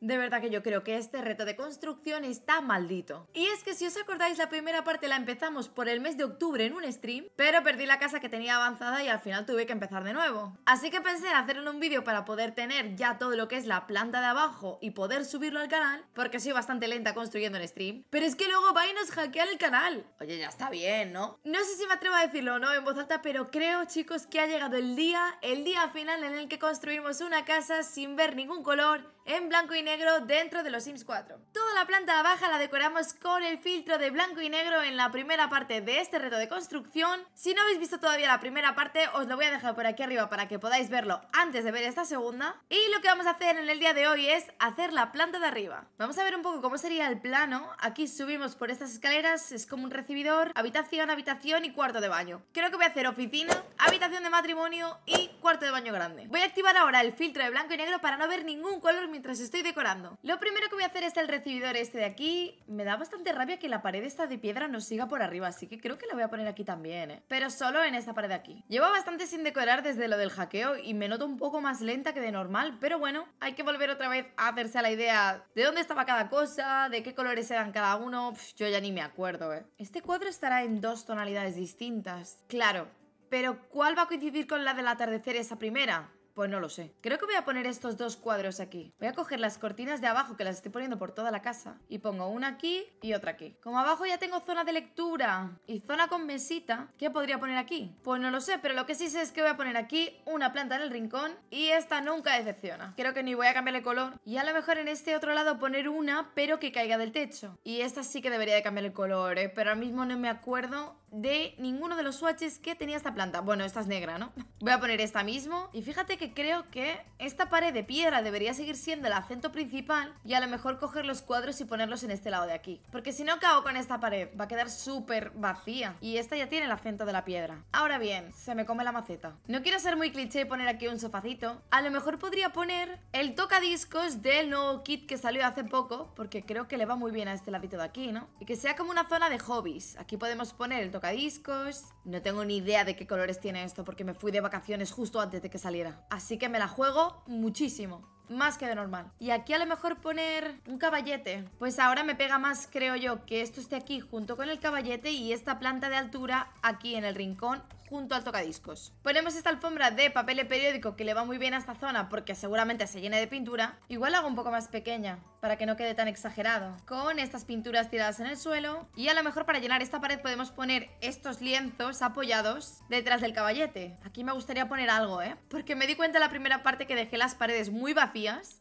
De verdad que yo creo que este reto de construcción está maldito. Y es que si os acordáis, la primera parte la empezamos por el mes de octubre en un stream, pero perdí la casa que tenía avanzada y al final tuve que empezar de nuevo. Así que pensé en hacer un vídeo para poder tener ya todo lo que es la planta de abajo y poder subirlo al canal, porque soy bastante lenta construyendo el stream. Pero es que luego va y nos hackea el canal. Oye, ya está bien, ¿no? No sé si me atrevo a decirlo o no en voz alta, pero creo, chicos, que ha llegado el día, el día final en el que construimos una casa sin ver ningún color en blanco y negro dentro de los Sims 4. Toda la planta baja la decoramos con el filtro de blanco y negro en la primera parte de este reto de construcción. Si no habéis visto todavía la primera parte, os lo voy a dejar por aquí arriba para que podáis verlo antes de ver esta segunda. Y lo que vamos a hacer en el día de hoy es hacer la planta de arriba. Vamos a ver un poco cómo sería el plano. Aquí subimos por estas escaleras, es como un recibidor, habitación, habitación y cuarto de baño. Creo que voy a hacer oficina, habitación de matrimonio y cuarto de baño grande. Voy a activar ahora el filtro de blanco y negro para no ver ningún color mientras estoy decorando. Lo primero que voy a hacer es el recibidor este de aquí. Me da bastante rabia que la pared esta de piedra no siga por arriba, así que creo que la voy a poner aquí también, ¿eh? Pero solo en esta pared de aquí. Llevo bastante sin decorar desde lo del hackeo y me noto un poco más lenta que de normal, pero bueno, hay que volver otra vez a hacerse a la idea de dónde estaba cada cosa, de qué colores eran cada uno. yo ya ni me acuerdo, ¿eh? Este cuadro estará en dos tonalidades distintas. Claro, pero ¿cuál va a coincidir con la del atardecer esa primera? Pues no lo sé. Creo que voy a poner estos dos cuadros aquí. Voy a coger las cortinas de abajo que las estoy poniendo por toda la casa. Y pongo una aquí y otra aquí. Como abajo ya tengo zona de lectura y zona con mesita, ¿qué podría poner aquí? Pues no lo sé, pero lo que sí sé es que voy a poner aquí una planta en el rincón y esta nunca decepciona. Creo que ni voy a cambiar el color. Y a lo mejor en este otro lado poner una, pero que caiga del techo. Y esta sí que debería de cambiar el color, ¿eh? pero ahora mismo no me acuerdo de ninguno de los swatches que tenía esta planta. Bueno, esta es negra, ¿no? Voy a poner esta mismo. Y fíjate que creo que esta pared de piedra debería seguir siendo el acento principal y a lo mejor coger los cuadros y ponerlos en este lado de aquí. Porque si no, acabo con esta pared? Va a quedar súper vacía. Y esta ya tiene el acento de la piedra. Ahora bien, se me come la maceta. No quiero ser muy cliché y poner aquí un sofacito. A lo mejor podría poner el tocadiscos del nuevo kit que salió hace poco, porque creo que le va muy bien a este ladito de aquí, ¿no? Y que sea como una zona de hobbies. Aquí podemos poner el tocadiscos. No tengo ni idea de qué colores tiene esto, porque me fui de vacaciones justo antes de que saliera. Así que me la juego muchísimo más que de normal. Y aquí a lo mejor poner un caballete. Pues ahora me pega más, creo yo, que esto esté aquí junto con el caballete y esta planta de altura aquí en el rincón junto al tocadiscos. Ponemos esta alfombra de papel de periódico que le va muy bien a esta zona porque seguramente se llene de pintura. Igual hago un poco más pequeña para que no quede tan exagerado. Con estas pinturas tiradas en el suelo y a lo mejor para llenar esta pared podemos poner estos lienzos apoyados detrás del caballete. Aquí me gustaría poner algo, ¿eh? Porque me di cuenta en la primera parte que dejé las paredes muy vacías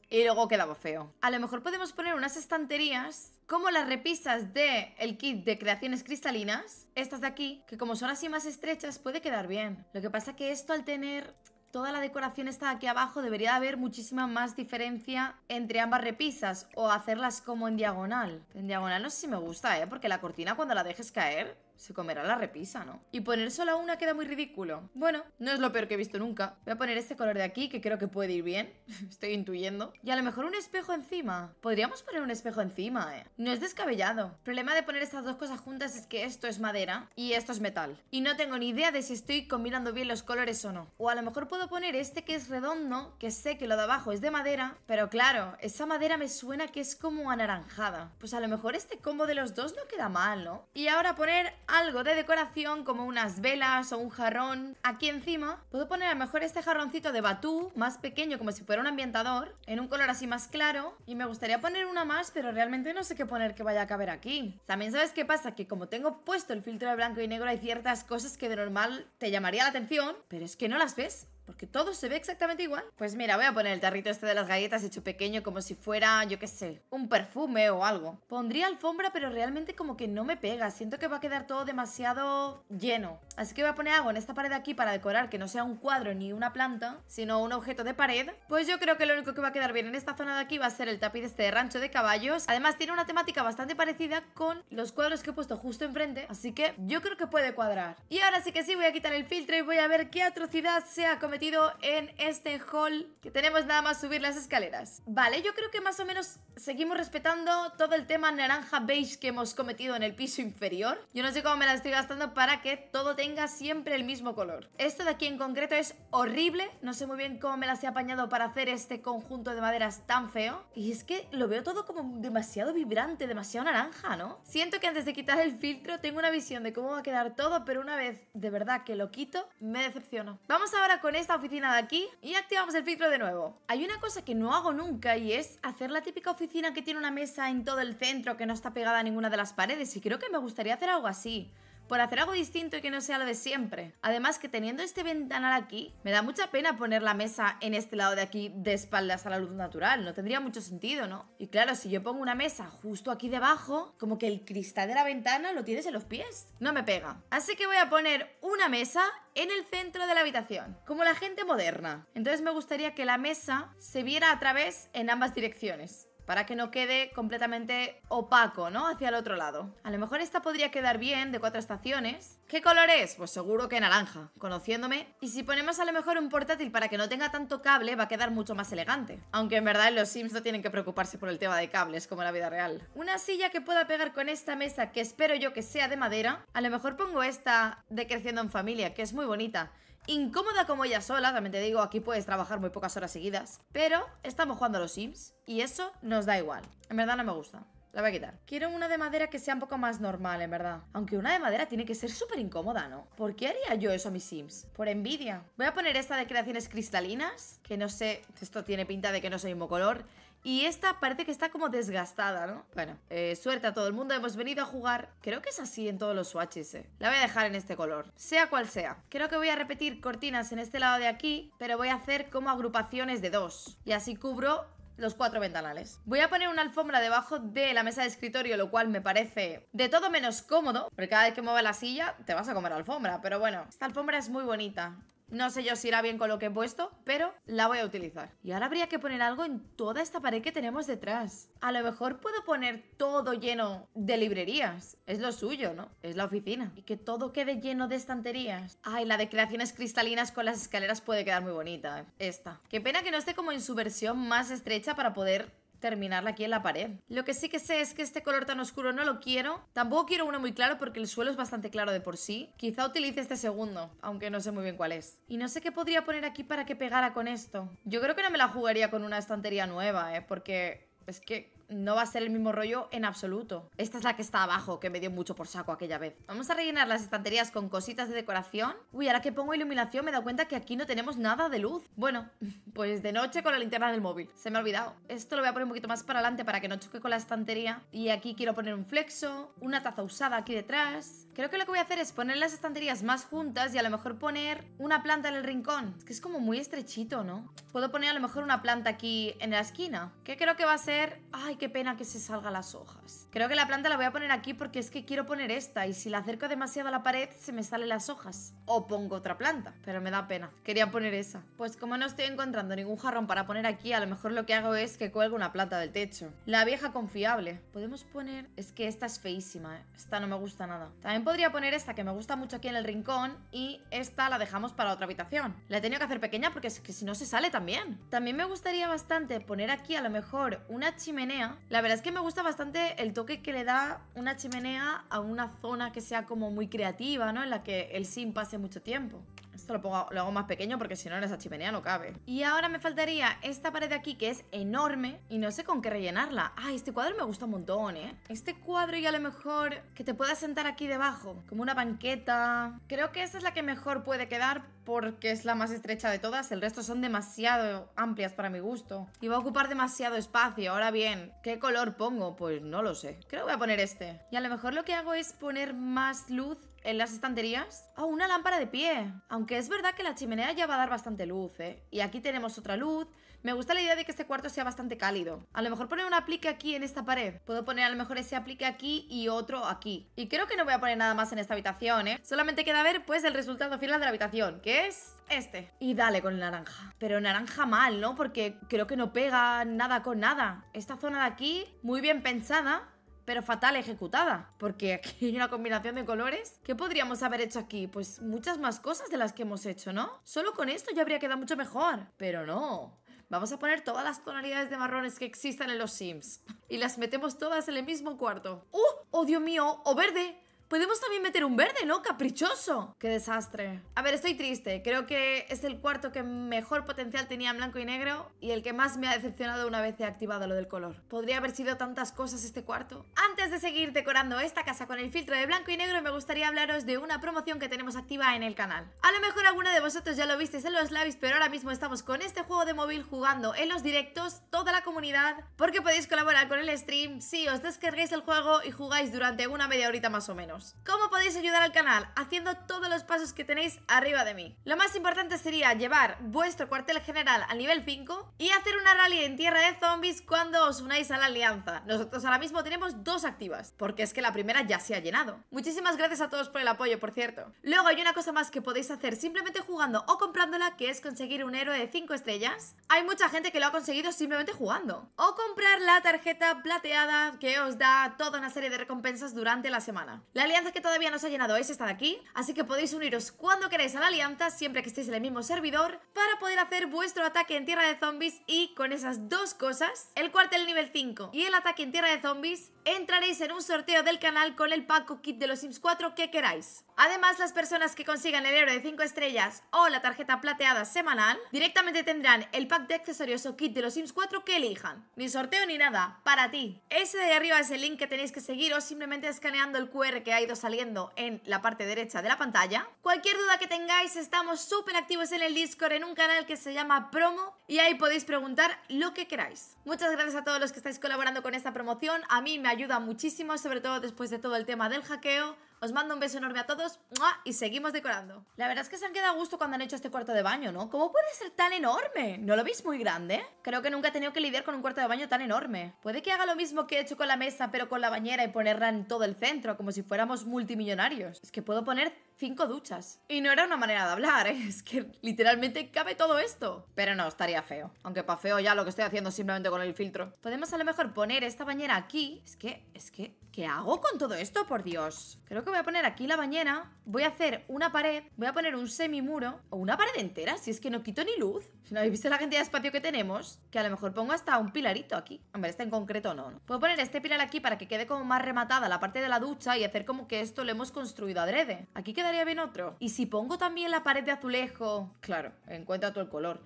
y luego quedaba feo. A lo mejor podemos poner unas estanterías como las repisas de el kit de creaciones cristalinas, estas de aquí, que como son así más estrechas puede quedar bien. Lo que pasa que esto al tener toda la decoración está aquí abajo, debería haber muchísima más diferencia entre ambas repisas o hacerlas como en diagonal. En diagonal no sé si me gusta, ¿eh? Porque la cortina cuando la dejes caer se comerá la repisa, ¿no? Y poner solo una queda muy ridículo. Bueno, no es lo peor que he visto nunca. Voy a poner este color de aquí, que creo que puede ir bien. Estoy intuyendo. Y a lo mejor un espejo encima. Podríamos poner un espejo encima, ¿eh? No es descabellado. El problema de poner estas dos cosas juntas es que esto es madera y esto es metal. Y no tengo ni idea de si estoy combinando bien los colores o no. O a lo mejor puedo poner este que es redondo, que sé que lo de abajo es de madera. Pero claro, esa madera me suena que es como anaranjada. Pues a lo mejor este combo de los dos no queda mal, ¿no? Y ahora poner algo de decoración como unas velas o un jarrón. Aquí encima puedo poner a lo mejor este jarroncito de batú, más pequeño como si fuera un ambientador, en un color así más claro. Y me gustaría poner una más, pero realmente no sé qué poner que vaya a caber aquí. También sabes qué pasa, que como tengo puesto el filtro de blanco y negro hay ciertas cosas que de normal te llamaría la atención, pero es que no las ves. Porque todo se ve exactamente igual. Pues mira, voy a poner el tarrito este de las galletas hecho pequeño como si fuera, yo qué sé, un perfume o algo. Pondría alfombra, pero realmente como que no me pega. Siento que va a quedar todo demasiado lleno. Así que voy a poner algo en esta pared de aquí para decorar que no sea un cuadro ni una planta, sino un objeto de pared. Pues yo creo que lo único que va a quedar bien en esta zona de aquí va a ser el tapiz este de rancho de caballos. Además tiene una temática bastante parecida con los cuadros que he puesto justo enfrente. Así que yo creo que puede cuadrar. Y ahora sí que sí, voy a quitar el filtro y voy a ver qué atrocidad se ha cometido en este hall que tenemos nada más subir las escaleras. Vale, yo creo que más o menos seguimos respetando todo el tema naranja beige que hemos cometido en el piso inferior. Yo no sé cómo me la estoy gastando para que todo tenga siempre el mismo color. Esto de aquí en concreto es horrible. No sé muy bien cómo me las he apañado para hacer este conjunto de maderas tan feo. Y es que lo veo todo como demasiado vibrante, demasiado naranja, ¿no? Siento que antes de quitar el filtro tengo una visión de cómo va a quedar todo, pero una vez de verdad que lo quito, me decepciono. Vamos ahora con este oficina de aquí y activamos el filtro de nuevo. Hay una cosa que no hago nunca y es hacer la típica oficina que tiene una mesa en todo el centro que no está pegada a ninguna de las paredes y creo que me gustaría hacer algo así por hacer algo distinto y que no sea lo de siempre. Además que teniendo este ventanal aquí, me da mucha pena poner la mesa en este lado de aquí de espaldas a la luz natural, no tendría mucho sentido, ¿no? Y claro, si yo pongo una mesa justo aquí debajo, como que el cristal de la ventana lo tienes en los pies, no me pega. Así que voy a poner una mesa en el centro de la habitación, como la gente moderna. Entonces me gustaría que la mesa se viera a través en ambas direcciones para que no quede completamente opaco, ¿no? Hacia el otro lado. A lo mejor esta podría quedar bien, de cuatro estaciones. ¿Qué color es? Pues seguro que naranja, conociéndome. Y si ponemos a lo mejor un portátil para que no tenga tanto cable, va a quedar mucho más elegante. Aunque en verdad los Sims no tienen que preocuparse por el tema de cables, como en la vida real. Una silla que pueda pegar con esta mesa, que espero yo que sea de madera. A lo mejor pongo esta de Creciendo en Familia, que es muy bonita. Incómoda como ella sola, también te digo, aquí puedes trabajar muy pocas horas seguidas. Pero estamos jugando a los Sims y eso nos da igual. En verdad no me gusta. La voy a quitar. Quiero una de madera que sea un poco más normal, en verdad. Aunque una de madera tiene que ser súper incómoda, ¿no? ¿Por qué haría yo eso a mis sims? Por envidia. Voy a poner esta de creaciones cristalinas, que no sé, esto tiene pinta de que no soy mismo color. Y esta parece que está como desgastada, ¿no? Bueno, eh, suerte a todo el mundo, hemos venido a jugar. Creo que es así en todos los swatches, eh. La voy a dejar en este color, sea cual sea. Creo que voy a repetir cortinas en este lado de aquí, pero voy a hacer como agrupaciones de dos. Y así cubro los cuatro ventanales. Voy a poner una alfombra debajo de la mesa de escritorio, lo cual me parece de todo menos cómodo, porque cada vez que mueva la silla te vas a comer alfombra, pero bueno, esta alfombra es muy bonita. No sé yo si irá bien con lo que he puesto, pero la voy a utilizar. Y ahora habría que poner algo en toda esta pared que tenemos detrás. A lo mejor puedo poner todo lleno de librerías. Es lo suyo, ¿no? Es la oficina. Y que todo quede lleno de estanterías. Ay, la de creaciones cristalinas con las escaleras puede quedar muy bonita. ¿eh? Esta. Qué pena que no esté como en su versión más estrecha para poder terminarla aquí en la pared. Lo que sí que sé es que este color tan oscuro no lo quiero. Tampoco quiero uno muy claro porque el suelo es bastante claro de por sí. Quizá utilice este segundo, aunque no sé muy bien cuál es. Y no sé qué podría poner aquí para que pegara con esto. Yo creo que no me la jugaría con una estantería nueva, ¿eh? Porque es que no va a ser el mismo rollo en absoluto. Esta es la que está abajo, que me dio mucho por saco aquella vez. Vamos a rellenar las estanterías con cositas de decoración. Uy, ahora que pongo iluminación me he dado cuenta que aquí no tenemos nada de luz. Bueno, pues de noche con la linterna del móvil. Se me ha olvidado. Esto lo voy a poner un poquito más para adelante para que no choque con la estantería. Y aquí quiero poner un flexo, una taza usada aquí detrás. Creo que lo que voy a hacer es poner las estanterías más juntas y a lo mejor poner una planta en el rincón. Es que es como muy estrechito, ¿no? Puedo poner a lo mejor una planta aquí en la esquina. Que creo que va a ser... Ay, qué pena que se salgan las hojas. Creo que la planta la voy a poner aquí porque es que quiero poner esta y si la acerco demasiado a la pared se me salen las hojas. O pongo otra planta, pero me da pena. Quería poner esa. Pues como no estoy encontrando ningún jarrón para poner aquí, a lo mejor lo que hago es que cuelgo una planta del techo. La vieja confiable. Podemos poner... Es que esta es feísima, ¿eh? Esta no me gusta nada. También podría poner esta que me gusta mucho aquí en el rincón y esta la dejamos para otra habitación. La he tenido que hacer pequeña porque es que si no se sale también. También me gustaría bastante poner aquí a lo mejor una chimenea la verdad es que me gusta bastante el toque que le da una chimenea a una zona que sea como muy creativa, ¿no? En la que el sim pase mucho tiempo. Esto lo, pongo, hago más pequeño porque si no en esa chimenea no cabe. Y ahora me faltaría esta pared de aquí que es enorme y no sé con qué rellenarla. Ah, este cuadro me gusta un montón, ¿eh? Este cuadro y a lo mejor que te puedas sentar aquí debajo, como una banqueta. Creo que esta es la que mejor puede quedar porque es la más estrecha de todas. El resto son demasiado amplias para mi gusto. Y va a ocupar demasiado espacio. Ahora bien, ¿qué color pongo? Pues no lo sé. Creo que voy a poner este. Y a lo mejor lo que hago es poner más luz en las estanterías. Oh, una lámpara de pie. Aunque es verdad que la chimenea ya va a dar bastante luz, ¿eh? Y aquí tenemos otra luz. Me gusta la idea de que este cuarto sea bastante cálido. A lo mejor poner un aplique aquí en esta pared. Puedo poner a lo mejor ese aplique aquí y otro aquí. Y creo que no voy a poner nada más en esta habitación, ¿eh? Solamente queda ver, pues, el resultado final de la habitación, que es este. Y dale con el naranja. Pero naranja mal, ¿no? Porque creo que no pega nada con nada. Esta zona de aquí, muy bien pensada pero fatal ejecutada. Porque aquí hay una combinación de colores. ¿Qué podríamos haber hecho aquí? Pues muchas más cosas de las que hemos hecho, ¿no? Solo con esto ya habría quedado mucho mejor. Pero no. Vamos a poner todas las tonalidades de marrones que existan en los Sims. Y las metemos todas en el mismo cuarto. ¡Uh! ¡Oh, Dios mío! ¡O verde! Podemos también meter un verde, ¿no? Caprichoso. Qué desastre. A ver, estoy triste. Creo que es el cuarto que mejor potencial tenía en blanco y negro y el que más me ha decepcionado una vez he activado lo del color. Podría haber sido tantas cosas este cuarto. Antes de seguir decorando esta casa con el filtro de blanco y negro, me gustaría hablaros de una promoción que tenemos activa en el canal. A lo mejor alguna de vosotros ya lo visteis en los lives, pero ahora mismo estamos con este juego de móvil jugando en los directos toda la comunidad porque podéis colaborar con el stream si os descarguéis el juego y jugáis durante una media horita más o menos. ¿Cómo podéis ayudar al canal? Haciendo todos los pasos que tenéis arriba de mí. Lo más importante sería llevar vuestro cuartel general al nivel 5 y hacer una rally en tierra de zombies cuando os unáis a la alianza. Nosotros ahora mismo tenemos dos activas, porque es que la primera ya se ha llenado. Muchísimas gracias a todos por el apoyo, por cierto. Luego hay una cosa más que podéis hacer simplemente jugando o comprándola, que es conseguir un héroe de 5 estrellas. Hay mucha gente que lo ha conseguido simplemente jugando. O comprar la tarjeta plateada que os da toda una serie de recompensas durante la semana. La alianza que todavía no se ha llenado es esta de aquí, así que podéis uniros cuando queráis a la alianza, siempre que estéis en el mismo servidor, para poder hacer vuestro ataque en tierra de zombies y con esas dos cosas, el cuartel nivel 5 y el ataque en tierra de zombies, entraréis en un sorteo del canal con el pack o Kit de los Sims 4 que queráis. Además, las personas que consigan el héroe de 5 estrellas o la tarjeta plateada semanal, directamente tendrán el pack de accesorios o kit de los Sims 4 que elijan. Ni sorteo ni nada, para ti. Ese de arriba es el link que tenéis que seguir o simplemente escaneando el QR que hay ido saliendo en la parte derecha de la pantalla. Cualquier duda que tengáis, estamos súper activos en el Discord, en un canal que se llama Promo, y ahí podéis preguntar lo que queráis. Muchas gracias a todos los que estáis colaborando con esta promoción, a mí me ayuda muchísimo, sobre todo después de todo el tema del hackeo. Os mando un beso enorme a todos y seguimos decorando. La verdad es que se han quedado a gusto cuando han hecho este cuarto de baño, ¿no? ¿Cómo puede ser tan enorme? ¿No lo veis muy grande? Creo que nunca he tenido que lidiar con un cuarto de baño tan enorme. Puede que haga lo mismo que he hecho con la mesa, pero con la bañera y ponerla en todo el centro, como si fuéramos multimillonarios. Es que puedo poner cinco duchas. Y no era una manera de hablar, ¿eh? es que literalmente cabe todo esto. Pero no, estaría feo. Aunque para feo ya lo que estoy haciendo simplemente con el filtro. Podemos a lo mejor poner esta bañera aquí. Es que, es que ¿Qué hago con todo esto, por Dios? Creo que voy a poner aquí la bañera Voy a hacer una pared Voy a poner un semimuro O una pared entera, si es que no quito ni luz Si no habéis visto la cantidad de espacio que tenemos Que a lo mejor pongo hasta un pilarito aquí Hombre, este en concreto no, no Puedo poner este pilar aquí para que quede como más rematada la parte de la ducha Y hacer como que esto lo hemos construido adrede Aquí quedaría bien otro Y si pongo también la pared de azulejo Claro, encuentra todo el color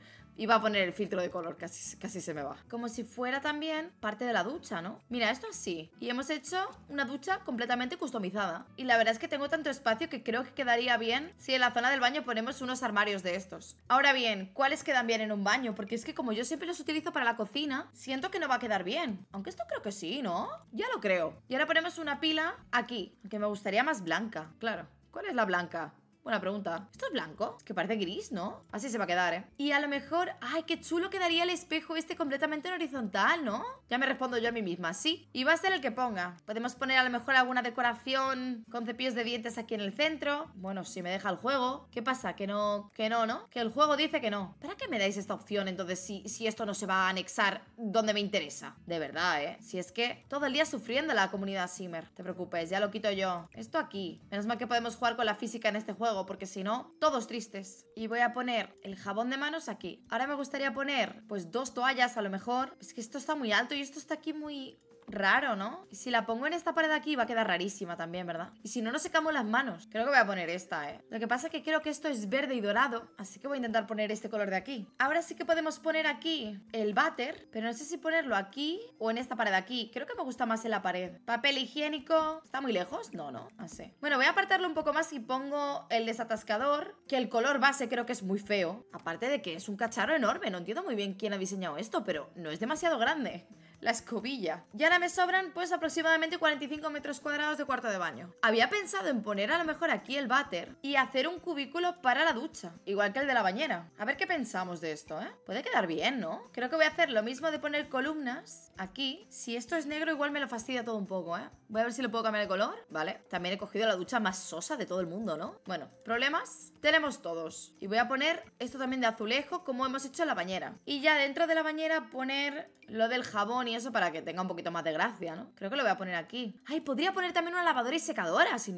va a poner el filtro de color, casi, casi se me va. Como si fuera también parte de la ducha, ¿no? Mira, esto sí. Y hemos hecho una ducha completamente customizada. Y la verdad es que tengo tanto espacio que creo que quedaría bien si en la zona del baño ponemos unos armarios de estos. Ahora bien, ¿cuáles quedan bien en un baño? Porque es que como yo siempre los utilizo para la cocina, siento que no va a quedar bien. Aunque esto creo que sí, ¿no? Ya lo creo. Y ahora ponemos una pila aquí, que me gustaría más blanca. Claro. ¿Cuál es la blanca? Buena pregunta. ¿Esto es blanco? que parece gris, ¿no? Así se va a quedar, ¿eh? Y a lo mejor... ¡Ay, qué chulo quedaría el espejo este completamente en horizontal, ¿no? Ya me respondo yo a mí misma, sí. Y va a ser el que ponga. Podemos poner a lo mejor alguna decoración con cepillos de dientes aquí en el centro. Bueno, si me deja el juego. ¿Qué pasa? Que no... Que no, ¿no? Que el juego dice que no. ¿Para qué me dais esta opción entonces si, si esto no se va a anexar donde me interesa? De verdad, ¿eh? Si es que todo el día sufriendo la comunidad Simmer. Te preocupes, ya lo quito yo. Esto aquí. Menos mal que podemos jugar con la física en este juego porque si no, todos tristes. Y voy a poner el jabón de manos aquí. Ahora me gustaría poner, pues, dos toallas a lo mejor. Es que esto está muy alto y esto está aquí muy Raro, ¿no? Si la pongo en esta pared de aquí va a quedar rarísima también, ¿verdad? Y si no, no secamos las manos. Creo que voy a poner esta, ¿eh? Lo que pasa es que creo que esto es verde y dorado, así que voy a intentar poner este color de aquí. Ahora sí que podemos poner aquí el váter, pero no sé si ponerlo aquí o en esta pared de aquí. Creo que me gusta más en la pared. Papel higiénico. ¿Está muy lejos? No, no, no sé. Bueno, voy a apartarlo un poco más y pongo el desatascador, que el color base creo que es muy feo. Aparte de que es un cacharro enorme, no entiendo muy bien quién ha diseñado esto, pero no es demasiado grande la escobilla. Y ahora me sobran pues aproximadamente 45 metros cuadrados de cuarto de baño. Había pensado en poner a lo mejor aquí el váter y hacer un cubículo para la ducha, igual que el de la bañera. A ver qué pensamos de esto, ¿eh? Puede quedar bien, ¿no? Creo que voy a hacer lo mismo de poner columnas aquí. Si esto es negro igual me lo fastidia todo un poco, ¿eh? Voy a ver si lo puedo cambiar de color. Vale, también he cogido la ducha más sosa de todo el mundo, ¿no? Bueno, problemas tenemos todos. Y voy a poner esto también de azulejo como hemos hecho en la bañera. Y ya dentro de la bañera poner lo del jabón y eso para que tenga un poquito más de gracia, ¿no? Creo que lo voy a poner aquí. Ay, podría poner también una lavadora y secadora. Si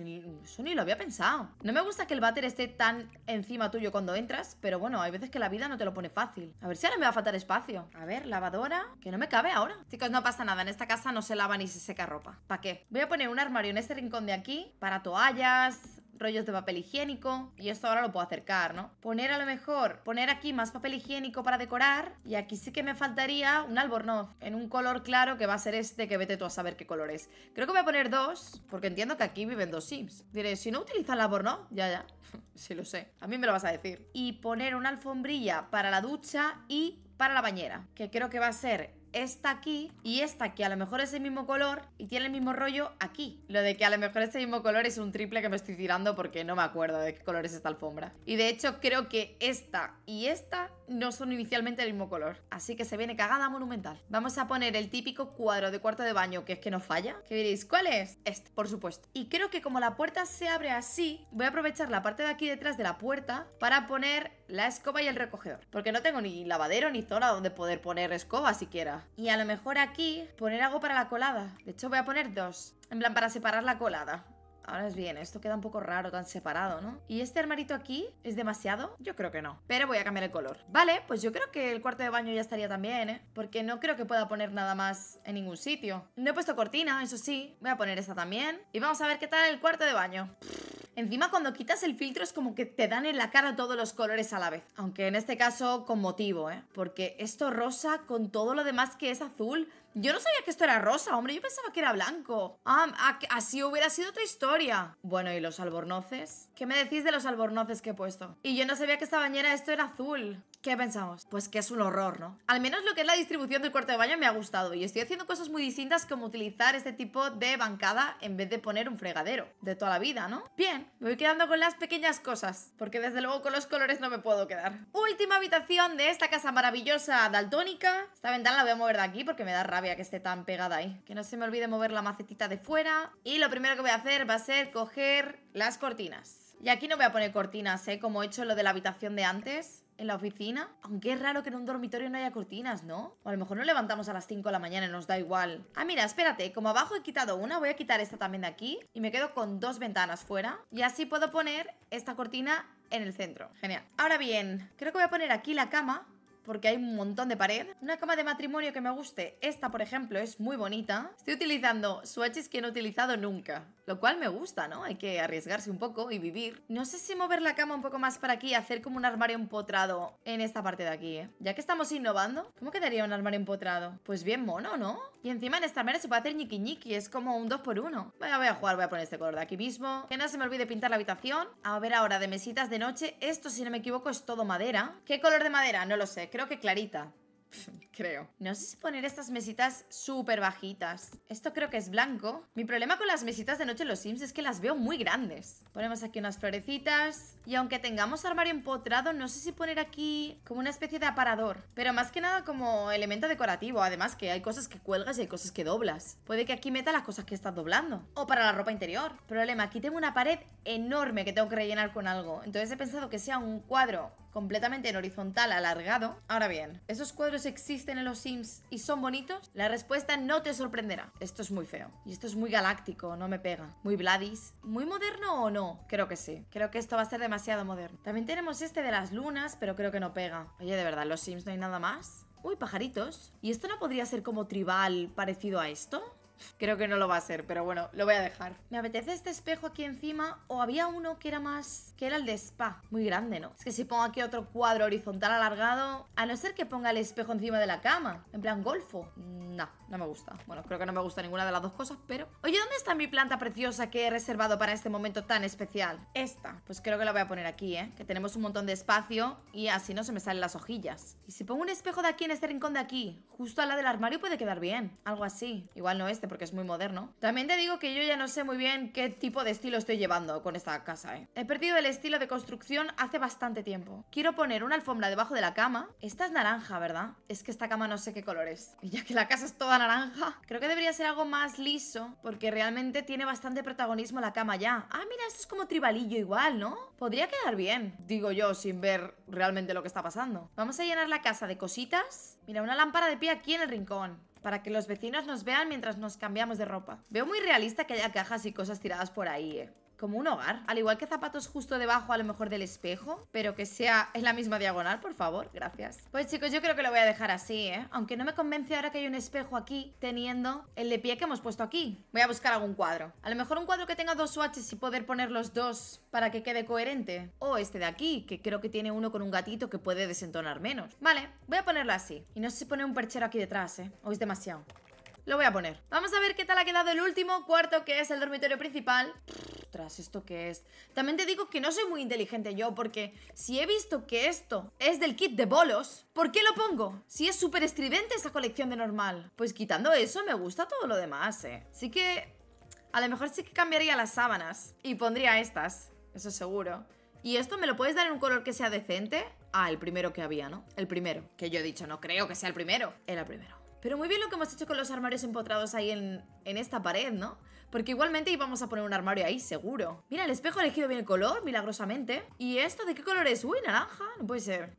eso ni lo había pensado. No me gusta que el váter esté tan encima tuyo cuando entras, pero bueno, hay veces que la vida no te lo pone fácil. A ver si ahora me va a faltar espacio. A ver, lavadora, que no me cabe ahora. Chicos, no pasa nada. En esta casa no se lava ni se seca ropa. ¿Para qué? Voy a poner un armario en este rincón de aquí para toallas, rollos de papel higiénico y esto ahora lo puedo acercar, ¿no? Poner a lo mejor, poner aquí más papel higiénico para decorar y aquí sí que me faltaría un albornoz en un color claro que va a ser este que vete tú a saber qué color es. Creo que voy a poner dos porque entiendo que aquí viven dos sims. Diré, si no utilizan el albornoz, ya, ya, si lo sé, a mí me lo vas a decir. Y poner una alfombrilla para la ducha y para la bañera, que creo que va a ser esta aquí y esta que a lo mejor es el mismo color y tiene el mismo rollo aquí. Lo de que a lo mejor es el mismo color es un triple que me estoy tirando porque no me acuerdo de qué color es esta alfombra. Y de hecho creo que esta y esta no son inicialmente del mismo color. Así que se viene cagada monumental. Vamos a poner el típico cuadro de cuarto de baño, que es que no falla. ¿Qué diréis, ¿cuál es? Este, por supuesto. Y creo que como la puerta se abre así, voy a aprovechar la parte de aquí detrás de la puerta para poner la escoba y el recogedor. Porque no tengo ni lavadero ni zona donde poder poner escoba siquiera. Y a lo mejor aquí poner algo para la colada. De hecho voy a poner dos. En plan, para separar la colada. Ahora es bien, esto queda un poco raro, tan separado, ¿no? ¿Y este armarito aquí es demasiado? Yo creo que no. Pero voy a cambiar el color. Vale, pues yo creo que el cuarto de baño ya estaría también, ¿eh? Porque no creo que pueda poner nada más en ningún sitio. No he puesto cortina, eso sí. Voy a poner esta también. Y vamos a ver qué tal el cuarto de baño. Encima cuando quitas el filtro es como que te dan en la cara todos los colores a la vez. Aunque en este caso con motivo, ¿eh? Porque esto rosa con todo lo demás que es azul yo no sabía que esto era rosa, hombre, yo pensaba que era blanco. Ah, así hubiera sido otra historia. Bueno, ¿y los albornoces? ¿Qué me decís de los albornoces que he puesto? Y yo no sabía que esta bañera esto era azul. ¿Qué pensamos? Pues que es un horror, ¿no? Al menos lo que es la distribución del cuarto de baño me ha gustado y estoy haciendo cosas muy distintas como utilizar este tipo de bancada en vez de poner un fregadero de toda la vida, ¿no? Bien, me voy quedando con las pequeñas cosas porque desde luego con los colores no me puedo quedar. Última habitación de esta casa maravillosa daltónica. Esta ventana la voy a mover de aquí porque me da rabia que esté tan pegada ahí. Que no se me olvide mover la macetita de fuera. Y lo primero que voy a hacer va a ser coger las cortinas. Y aquí no voy a poner cortinas, ¿eh? Como he hecho lo de la habitación de antes en la oficina. Aunque es raro que en un dormitorio no haya cortinas, ¿no? O a lo mejor no levantamos a las 5 de la mañana y nos da igual. Ah, mira, espérate. Como abajo he quitado una, voy a quitar esta también de aquí. Y me quedo con dos ventanas fuera. Y así puedo poner esta cortina en el centro. Genial. Ahora bien, creo que voy a poner aquí la cama porque hay un montón de pared. Una cama de matrimonio que me guste, esta por ejemplo es muy bonita. Estoy utilizando swatches que no he utilizado nunca, lo cual me gusta, ¿no? Hay que arriesgarse un poco y vivir. No sé si mover la cama un poco más para aquí, Y hacer como un armario empotrado en esta parte de aquí, ¿eh? Ya que estamos innovando, ¿cómo quedaría un armario empotrado? Pues bien mono, ¿no? Y encima en esta manera se puede hacer ñiqui ñiqui, es como un 2x1. Vaya, voy a jugar, voy a poner este color de aquí mismo. Que no se me olvide pintar la habitación. A ver ahora, de mesitas de noche, esto si no me equivoco es todo madera. ¿Qué color de madera? No lo sé, creo que clarita. Creo. No sé si poner estas mesitas súper bajitas. Esto creo que es blanco. Mi problema con las mesitas de noche en los Sims es que las veo muy grandes. Ponemos aquí unas florecitas. Y aunque tengamos armario empotrado, no sé si poner aquí como una especie de aparador. Pero más que nada como elemento decorativo. Además que hay cosas que cuelgas y hay cosas que doblas. Puede que aquí meta las cosas que estás doblando. O para la ropa interior. Problema, aquí tengo una pared enorme que tengo que rellenar con algo. Entonces he pensado que sea un cuadro completamente en horizontal alargado. Ahora bien, ¿esos cuadros existen en los Sims y son bonitos? La respuesta no te sorprenderá. Esto es muy feo. Y esto es muy galáctico, no me pega. Muy Vladis. ¿Muy moderno o no? Creo que sí. Creo que esto va a ser demasiado moderno. También tenemos este de las lunas, pero creo que no pega. Oye, de verdad, los Sims no hay nada más. Uy, pajaritos. ¿Y esto no podría ser como tribal parecido a esto? Creo que no lo va a ser, pero bueno, lo voy a dejar. Me apetece este espejo aquí encima o había uno que era más... que era el de spa. Muy grande, ¿no? Es que si pongo aquí otro cuadro horizontal alargado... A no ser que ponga el espejo encima de la cama. En plan golfo. No, no me gusta. Bueno, creo que no me gusta ninguna de las dos cosas, pero... Oye, ¿dónde está mi planta preciosa que he reservado para este momento tan especial? Esta. Pues creo que la voy a poner aquí, ¿eh? Que tenemos un montón de espacio y así no se me salen las hojillas. Y si pongo un espejo de aquí en este rincón de aquí, justo al lado del armario puede quedar bien. Algo así. Igual no este porque es muy moderno. También te digo que yo ya no sé muy bien qué tipo de estilo estoy llevando con esta casa, ¿eh? He perdido el estilo de construcción hace bastante tiempo. Quiero poner una alfombra debajo de la cama. Esta es naranja, ¿verdad? Es que esta cama no sé qué color es. Y ya que la casa es toda naranja, creo que debería ser algo más liso porque realmente tiene bastante protagonismo la cama ya. Ah, mira, esto es como tribalillo igual, ¿no? Podría quedar bien, digo yo, sin ver realmente lo que está pasando. Vamos a llenar la casa de cositas. Mira, una lámpara de pie aquí en el rincón para que los vecinos nos vean mientras nos cambiamos de ropa. Veo muy realista que haya cajas y cosas tiradas por ahí, eh como un hogar. Al igual que zapatos justo debajo a lo mejor del espejo, pero que sea en la misma diagonal, por favor. Gracias. Pues chicos, yo creo que lo voy a dejar así, ¿eh? Aunque no me convence ahora que hay un espejo aquí, teniendo el de pie que hemos puesto aquí. Voy a buscar algún cuadro. A lo mejor un cuadro que tenga dos swatches y poder poner los dos para que quede coherente. O este de aquí, que creo que tiene uno con un gatito que puede desentonar menos. Vale, voy a ponerlo así. Y no sé si pone un perchero aquí detrás, ¿eh? O es demasiado. Lo voy a poner. Vamos a ver qué tal ha quedado el último cuarto, que es el dormitorio principal. tras ¿esto qué es? También te digo que no soy muy inteligente yo, porque si he visto que esto es del kit de bolos, ¿por qué lo pongo? Si es súper estridente esa colección de normal. Pues quitando eso, me gusta todo lo demás, ¿eh? Así que... A lo mejor sí que cambiaría las sábanas y pondría estas, eso seguro. ¿Y esto me lo puedes dar en un color que sea decente? Ah, el primero que había, ¿no? El primero. Que yo he dicho, no creo que sea el primero. Era el primero. Pero muy bien lo que hemos hecho con los armarios empotrados ahí en, esta pared, ¿no? Porque igualmente íbamos a poner un armario ahí, seguro. Mira, el espejo ha elegido bien el color, milagrosamente. ¿Y esto de qué color es? Uy, naranja. No puede ser.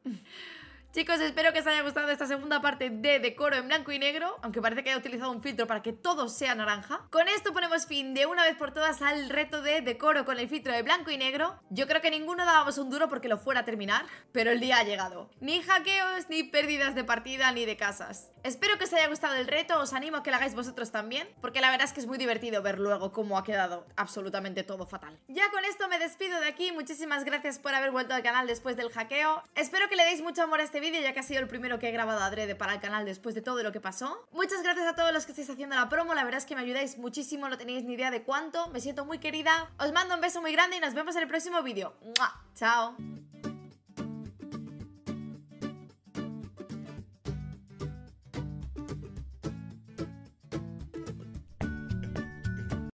Chicos, espero que os haya gustado esta segunda parte de decoro en blanco y negro, aunque parece que haya utilizado un filtro para que todo sea naranja. Con esto ponemos fin de una vez por todas al reto de decoro con el filtro de blanco y negro. Yo creo que ninguno dábamos un duro porque lo fuera a terminar, pero el día ha llegado. Ni hackeos, ni pérdidas de partida, ni de casas. Espero que os haya gustado el reto, os animo a que lo hagáis vosotros también, porque la verdad es que es muy divertido ver luego cómo ha quedado absolutamente todo fatal. Ya con esto me despido de aquí, muchísimas gracias por haber vuelto al canal después del hackeo. Espero que le deis mucho amor a este vídeo ya que ha sido el primero que he grabado adrede para el canal después de todo lo que pasó. Muchas gracias a todos los que estáis haciendo la promo, la verdad es que me ayudáis muchísimo, no tenéis ni idea de cuánto, me siento muy querida. Os mando un beso muy grande y nos vemos en el próximo vídeo. ¡Chao!